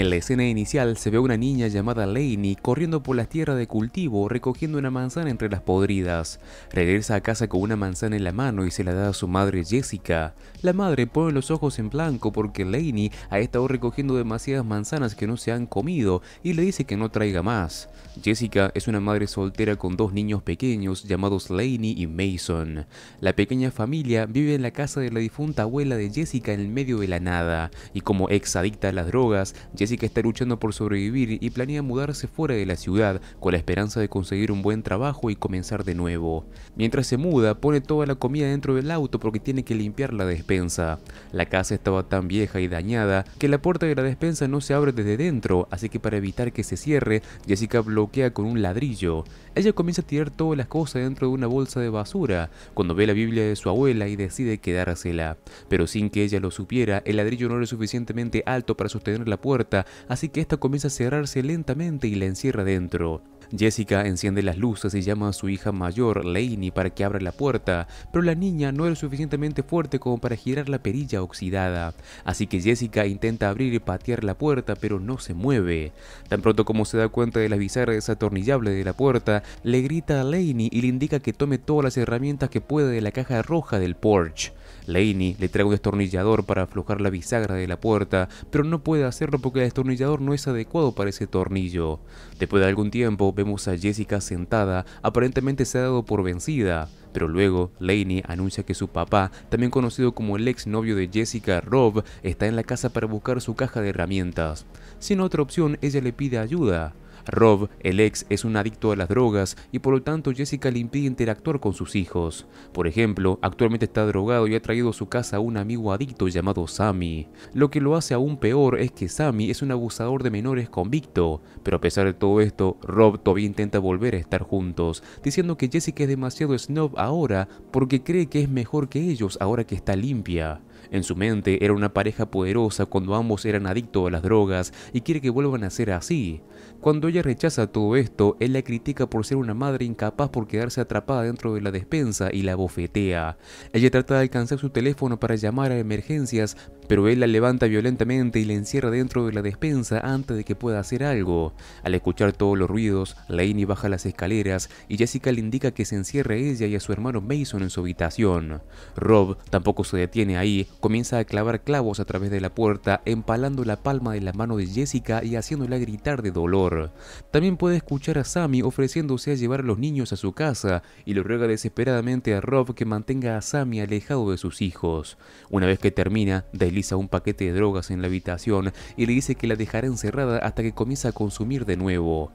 En la escena inicial se ve a una niña llamada Lainey corriendo por las tierras de cultivo recogiendo una manzana entre las podridas. Regresa a casa con una manzana en la mano y se la da a su madre Jessica. La madre pone los ojos en blanco porque Lainey ha estado recogiendo demasiadas manzanas que no se han comido y le dice que no traiga más. Jessica es una madre soltera con dos niños pequeños llamados Lainey y Mason. La pequeña familia vive en la casa de la difunta abuela de Jessica en el medio de la nada y como ex adicta a las drogas, Jessica está luchando por sobrevivir y planea mudarse fuera de la ciudad con la esperanza de conseguir un buen trabajo y comenzar de nuevo. Mientras se muda, pone toda la comida dentro del auto porque tiene que limpiar la despensa. La casa estaba tan vieja y dañada que la puerta de la despensa no se abre desde dentro, así que para evitar que se cierre, Jessica bloquea con un ladrillo. Ella comienza a tirar todas las cosas dentro de una bolsa de basura, cuando ve la Biblia de su abuela y decide quedársela. Pero sin que ella lo supiera, el ladrillo no era suficientemente alto para sostener la puerta así que esta comienza a cerrarse lentamente y la encierra dentro. Jessica enciende las luces y llama a su hija mayor, Lainey, para que abra la puerta, pero la niña no era suficientemente fuerte como para girar la perilla oxidada, así que Jessica intenta abrir y patear la puerta, pero no se mueve. Tan pronto como se da cuenta de las bizarra atornillables de la puerta, le grita a Lainey y le indica que tome todas las herramientas que pueda de la caja roja del porch. Laney le trae un destornillador para aflojar la bisagra de la puerta, pero no puede hacerlo porque el destornillador no es adecuado para ese tornillo. Después de algún tiempo vemos a Jessica sentada, aparentemente se ha dado por vencida, pero luego Laney anuncia que su papá, también conocido como el ex novio de Jessica, Rob, está en la casa para buscar su caja de herramientas. Sin otra opción, ella le pide ayuda. Rob, el ex, es un adicto a las drogas y por lo tanto Jessica le impide interactuar con sus hijos. Por ejemplo, actualmente está drogado y ha traído a su casa a un amigo adicto llamado Sammy. Lo que lo hace aún peor es que Sammy es un abusador de menores convicto, pero a pesar de todo esto, Rob todavía intenta volver a estar juntos, diciendo que Jessica es demasiado snob ahora porque cree que es mejor que ellos ahora que está limpia. En su mente era una pareja poderosa cuando ambos eran adictos a las drogas y quiere que vuelvan a ser así. Cuando ella rechaza todo esto, él la critica por ser una madre incapaz por quedarse atrapada dentro de la despensa y la bofetea. Ella trata de alcanzar su teléfono para llamar a emergencias, pero él la levanta violentamente y la encierra dentro de la despensa antes de que pueda hacer algo. Al escuchar todos los ruidos, Lainey baja las escaleras y Jessica le indica que se encierre a ella y a su hermano Mason en su habitación. Rob tampoco se detiene ahí, Comienza a clavar clavos a través de la puerta, empalando la palma de la mano de Jessica y haciéndola gritar de dolor. También puede escuchar a Sammy ofreciéndose a llevar a los niños a su casa y le ruega desesperadamente a Rob que mantenga a Sammy alejado de sus hijos. Una vez que termina, desliza un paquete de drogas en la habitación y le dice que la dejará encerrada hasta que comienza a consumir de nuevo.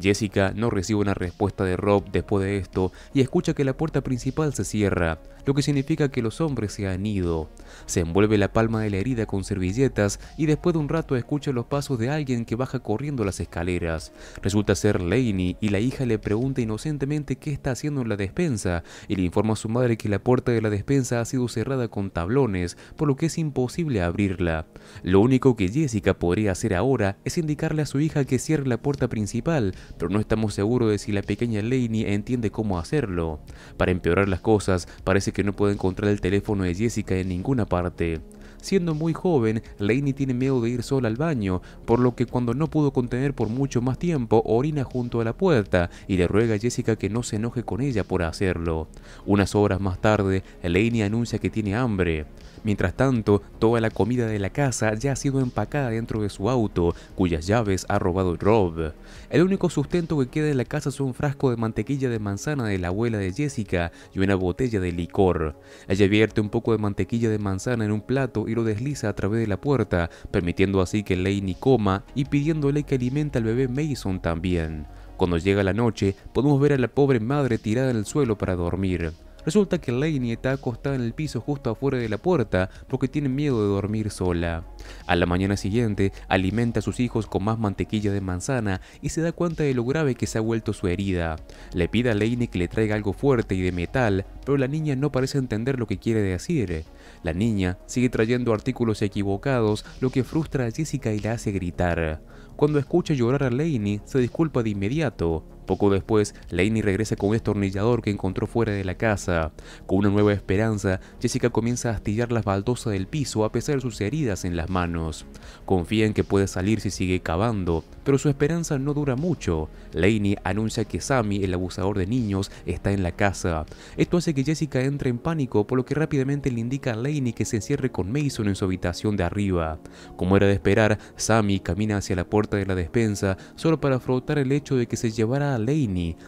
Jessica no recibe una respuesta de Rob después de esto y escucha que la puerta principal se cierra, lo que significa que los hombres se han ido. Se envuelve la palma de la herida con servilletas y después de un rato escucha los pasos de alguien que baja corriendo las escaleras. Resulta ser Lainey y la hija le pregunta inocentemente qué está haciendo en la despensa y le informa a su madre que la puerta de la despensa ha sido cerrada con tablones, por lo que es imposible abrirla. Lo único que Jessica podría hacer ahora es indicarle a su hija que cierre la puerta principal, pero no estamos seguros de si la pequeña Lainey entiende cómo hacerlo. Para empeorar las cosas, parece que no puede encontrar el teléfono de Jessica en ninguna parte parte Siendo muy joven, Lainey tiene miedo de ir sola al baño, por lo que cuando no pudo contener por mucho más tiempo, orina junto a la puerta y le ruega a Jessica que no se enoje con ella por hacerlo. Unas horas más tarde, Lainey anuncia que tiene hambre. Mientras tanto, toda la comida de la casa ya ha sido empacada dentro de su auto, cuyas llaves ha robado Rob. El único sustento que queda en la casa son un frasco de mantequilla de manzana de la abuela de Jessica y una botella de licor. Ella vierte un poco de mantequilla de manzana en un plato y lo desliza a través de la puerta, permitiendo así que Lainey coma y pidiéndole que alimente al bebé Mason también. Cuando llega la noche, podemos ver a la pobre madre tirada en el suelo para dormir. Resulta que Lainey está acostada en el piso justo afuera de la puerta porque tiene miedo de dormir sola. A la mañana siguiente, alimenta a sus hijos con más mantequilla de manzana y se da cuenta de lo grave que se ha vuelto su herida. Le pide a Lainey que le traiga algo fuerte y de metal, pero la niña no parece entender lo que quiere decir. La niña sigue trayendo artículos equivocados, lo que frustra a Jessica y la hace gritar. Cuando escucha llorar a Lainey, se disculpa de inmediato. Poco después, Lainey regresa con un destornillador que encontró fuera de la casa. Con una nueva esperanza, Jessica comienza a astillar las baldosas del piso a pesar de sus heridas en las manos. Confía en que puede salir si sigue cavando, pero su esperanza no dura mucho. Lainey anuncia que Sammy, el abusador de niños, está en la casa. Esto hace que Jessica entre en pánico, por lo que rápidamente le indica a Lainey que se encierre con Mason en su habitación de arriba. Como era de esperar, Sammy camina hacia la puerta de la despensa solo para afrontar el hecho de que se llevara a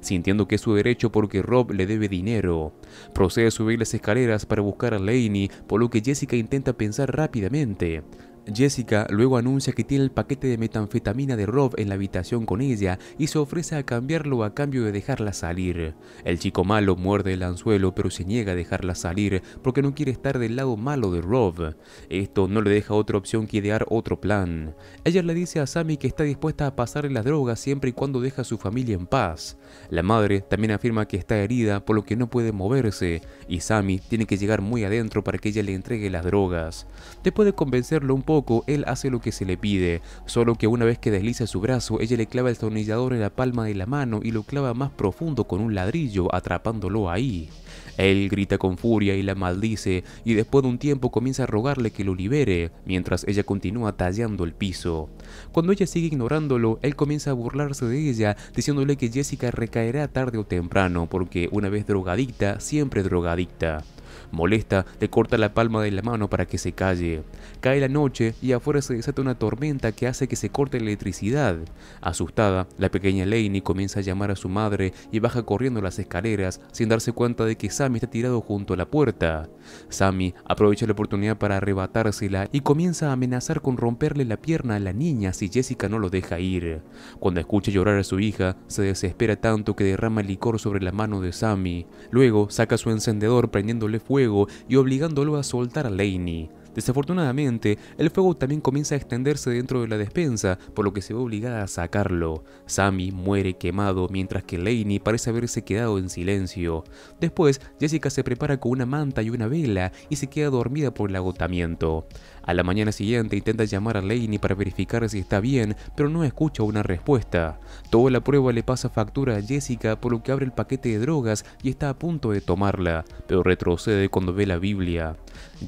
sintiendo que es su derecho porque Rob le debe dinero. Procede a subir las escaleras para buscar a Laney, por lo que Jessica intenta pensar rápidamente. Jessica luego anuncia que tiene el paquete de metanfetamina de Rob en la habitación con ella y se ofrece a cambiarlo a cambio de dejarla salir. El chico malo muerde el anzuelo pero se niega a dejarla salir porque no quiere estar del lado malo de Rob. Esto no le deja otra opción que idear otro plan. Ella le dice a Sammy que está dispuesta a pasarle las drogas siempre y cuando deja a su familia en paz. La madre también afirma que está herida por lo que no puede moverse y Sammy tiene que llegar muy adentro para que ella le entregue las drogas. Después de convencerlo un poco poco, él hace lo que se le pide, solo que una vez que desliza su brazo, ella le clava el tornillador en la palma de la mano y lo clava más profundo con un ladrillo, atrapándolo ahí. Él grita con furia y la maldice, y después de un tiempo comienza a rogarle que lo libere, mientras ella continúa tallando el piso. Cuando ella sigue ignorándolo, él comienza a burlarse de ella, diciéndole que Jessica recaerá tarde o temprano, porque una vez drogadicta, siempre drogadicta. Molesta, le corta la palma de la mano para que se calle. Cae la noche y afuera se desata una tormenta que hace que se corte la electricidad. Asustada, la pequeña Lainey comienza a llamar a su madre y baja corriendo las escaleras sin darse cuenta de que Sammy está tirado junto a la puerta. Sammy aprovecha la oportunidad para arrebatársela y comienza a amenazar con romperle la pierna a la niña si Jessica no lo deja ir. Cuando escucha llorar a su hija, se desespera tanto que derrama licor sobre la mano de Sammy. Luego saca su encendedor prendiéndole fuego y obligándolo a soltar a Laney. Desafortunadamente, el fuego también comienza a extenderse dentro de la despensa, por lo que se ve obligada a sacarlo. Sammy muere quemado mientras que Lainey parece haberse quedado en silencio. Después, Jessica se prepara con una manta y una vela y se queda dormida por el agotamiento. A la mañana siguiente intenta llamar a Laney para verificar si está bien, pero no escucha una respuesta. Toda la prueba le pasa factura a Jessica, por lo que abre el paquete de drogas y está a punto de tomarla, pero retrocede cuando ve la Biblia.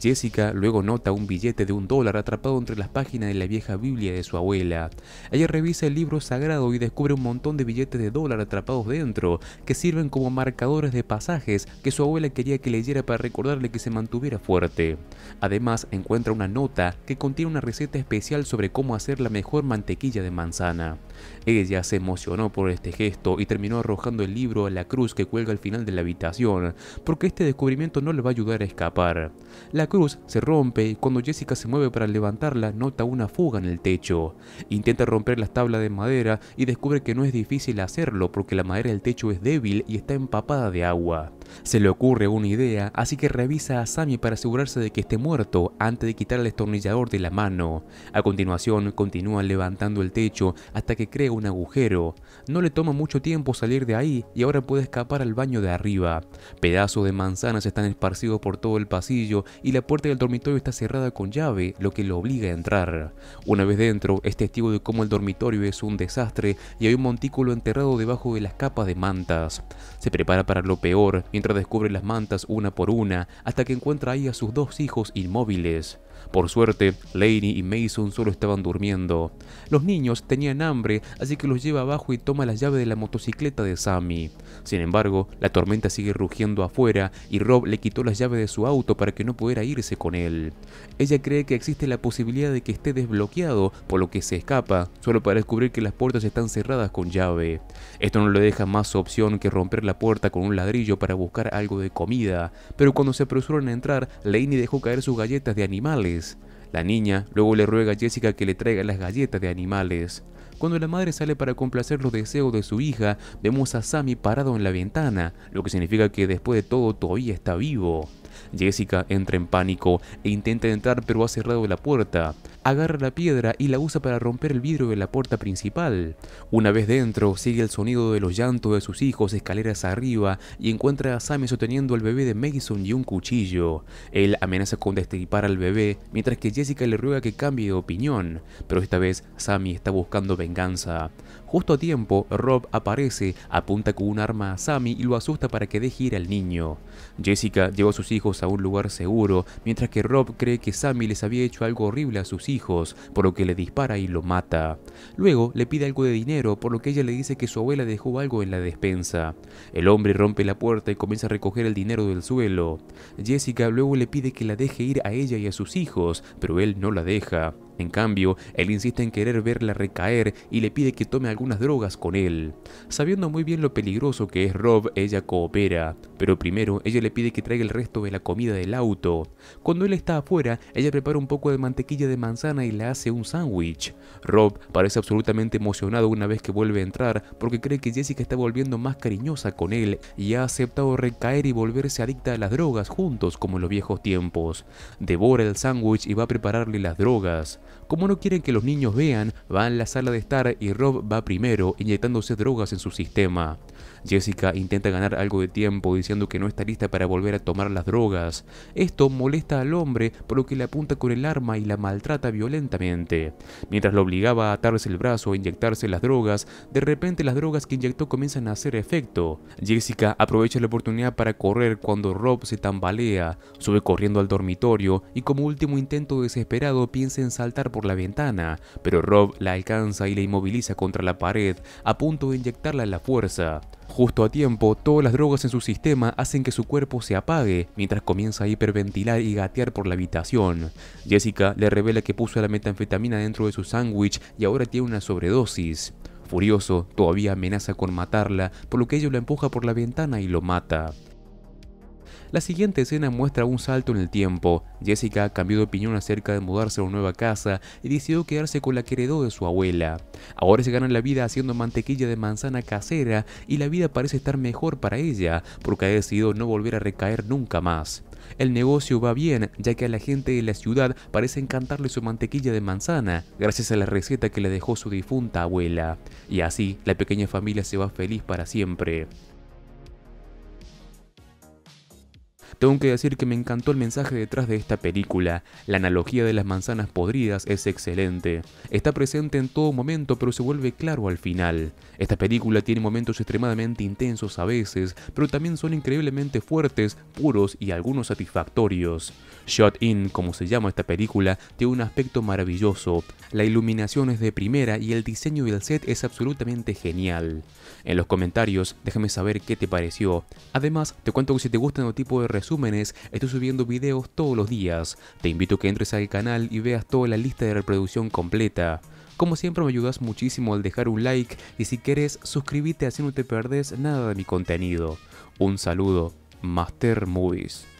Jessica luego nota un billete de un dólar atrapado entre las páginas de la vieja Biblia de su abuela. Ella revisa el libro sagrado y descubre un montón de billetes de dólar atrapados dentro, que sirven como marcadores de pasajes que su abuela quería que leyera para recordarle que se mantuviera fuerte. Además, encuentra una nota que contiene una receta especial sobre cómo hacer la mejor mantequilla de manzana. Ella se emocionó por este gesto y terminó arrojando el libro a la cruz que cuelga al final de la habitación, porque este descubrimiento no le va a ayudar a escapar. La cruz se rompe y cuando Jessica se mueve para levantarla nota una fuga en el techo. Intenta romper las tablas de madera y descubre que no es difícil hacerlo porque la madera del techo es débil y está empapada de agua. Se le ocurre una idea, así que revisa a Sammy para asegurarse de que esté muerto antes de quitar el estornillador de la mano. A continuación continúa levantando el techo hasta que crea un agujero. No le toma mucho tiempo salir de ahí y ahora puede escapar al baño de arriba. Pedazos de manzanas están esparcidos por todo el pasillo y la puerta del dormitorio está cerrada con llave, lo que lo obliga a entrar. Una vez dentro, es testigo de cómo el dormitorio es un desastre y hay un montículo enterrado debajo de las capas de mantas. Se prepara para lo peor mientras descubre las mantas una por una hasta que encuentra ahí a sus dos hijos inmóviles. Por suerte, Laney y Mason solo estaban durmiendo. Los niños tenían hambre, así que los lleva abajo y toma la llave de la motocicleta de Sammy. Sin embargo, la tormenta sigue rugiendo afuera y Rob le quitó la llave de su auto para que no pudiera irse con él. Ella cree que existe la posibilidad de que esté desbloqueado, por lo que se escapa, solo para descubrir que las puertas están cerradas con llave. Esto no le deja más opción que romper la puerta con un ladrillo para buscar algo de comida, pero cuando se apresuran a entrar, Laney dejó caer sus galletas de animal la niña luego le ruega a Jessica que le traiga las galletas de animales. Cuando la madre sale para complacer los deseos de su hija, vemos a Sammy parado en la ventana, lo que significa que después de todo todavía está vivo. Jessica entra en pánico e intenta entrar pero ha cerrado la puerta. Agarra la piedra y la usa para romper el vidrio de la puerta principal. Una vez dentro, sigue el sonido de los llantos de sus hijos escaleras arriba y encuentra a Sammy sosteniendo al bebé de Mason y un cuchillo. Él amenaza con destripar al bebé mientras que Jessica le ruega que cambie de opinión, pero esta vez Sammy está buscando venganza. Justo a tiempo, Rob aparece, apunta con un arma a Sammy y lo asusta para que deje ir al niño. Jessica lleva a sus hijos a un lugar seguro, mientras que Rob cree que Sammy les había hecho algo horrible a sus hijos, por lo que le dispara y lo mata. Luego le pide algo de dinero, por lo que ella le dice que su abuela dejó algo en la despensa. El hombre rompe la puerta y comienza a recoger el dinero del suelo. Jessica luego le pide que la deje ir a ella y a sus hijos, pero él no la deja. En cambio, él insiste en querer verla recaer y le pide que tome algunas drogas con él. Sabiendo muy bien lo peligroso que es Rob, ella coopera, pero primero ella le pide que traiga el resto de la comida del auto. Cuando él está afuera, ella prepara un poco de mantequilla de manzana y le hace un sándwich. Rob parece absolutamente emocionado una vez que vuelve a entrar porque cree que Jessica está volviendo más cariñosa con él y ha aceptado recaer y volverse adicta a las drogas juntos como en los viejos tiempos. Devora el sándwich y va a prepararle las drogas. Como no quieren que los niños vean, van a la sala de estar y Rob va primero inyectándose drogas en su sistema. Jessica intenta ganar algo de tiempo diciendo que no está lista para volver a tomar las drogas. Esto molesta al hombre por lo que le apunta con el arma y la maltrata violentamente. Mientras lo obligaba a atarse el brazo e inyectarse las drogas, de repente las drogas que inyectó comienzan a hacer efecto. Jessica aprovecha la oportunidad para correr cuando Rob se tambalea, sube corriendo al dormitorio y como último intento desesperado piensa en saltar por la ventana, pero Rob la alcanza y la inmoviliza contra la pared a punto de inyectarla la fuerza. Justo a tiempo, todas las drogas en su sistema hacen que su cuerpo se apague mientras comienza a hiperventilar y gatear por la habitación. Jessica le revela que puso la metanfetamina dentro de su sándwich y ahora tiene una sobredosis. Furioso, todavía amenaza con matarla, por lo que ella lo empuja por la ventana y lo mata. La siguiente escena muestra un salto en el tiempo. Jessica cambió de opinión acerca de mudarse a una nueva casa y decidió quedarse con la que heredó de su abuela. Ahora se gana la vida haciendo mantequilla de manzana casera y la vida parece estar mejor para ella porque ha decidido no volver a recaer nunca más. El negocio va bien, ya que a la gente de la ciudad parece encantarle su mantequilla de manzana, gracias a la receta que le dejó su difunta abuela. Y así, la pequeña familia se va feliz para siempre. Tengo que decir que me encantó el mensaje detrás de esta película. La analogía de las manzanas podridas es excelente. Está presente en todo momento, pero se vuelve claro al final. Esta película tiene momentos extremadamente intensos a veces, pero también son increíblemente fuertes, puros y algunos satisfactorios. Shot In, como se llama esta película, tiene un aspecto maravilloso. La iluminación es de primera y el diseño del set es absolutamente genial. En los comentarios, déjame saber qué te pareció. Además, te cuento que si te gustan el tipo de resúmenes, estoy subiendo videos todos los días. Te invito a que entres al canal y veas toda la lista de reproducción completa. Como siempre me ayudas muchísimo al dejar un like y si quieres suscríbete así no te perdes nada de mi contenido. Un saludo, Master Movies.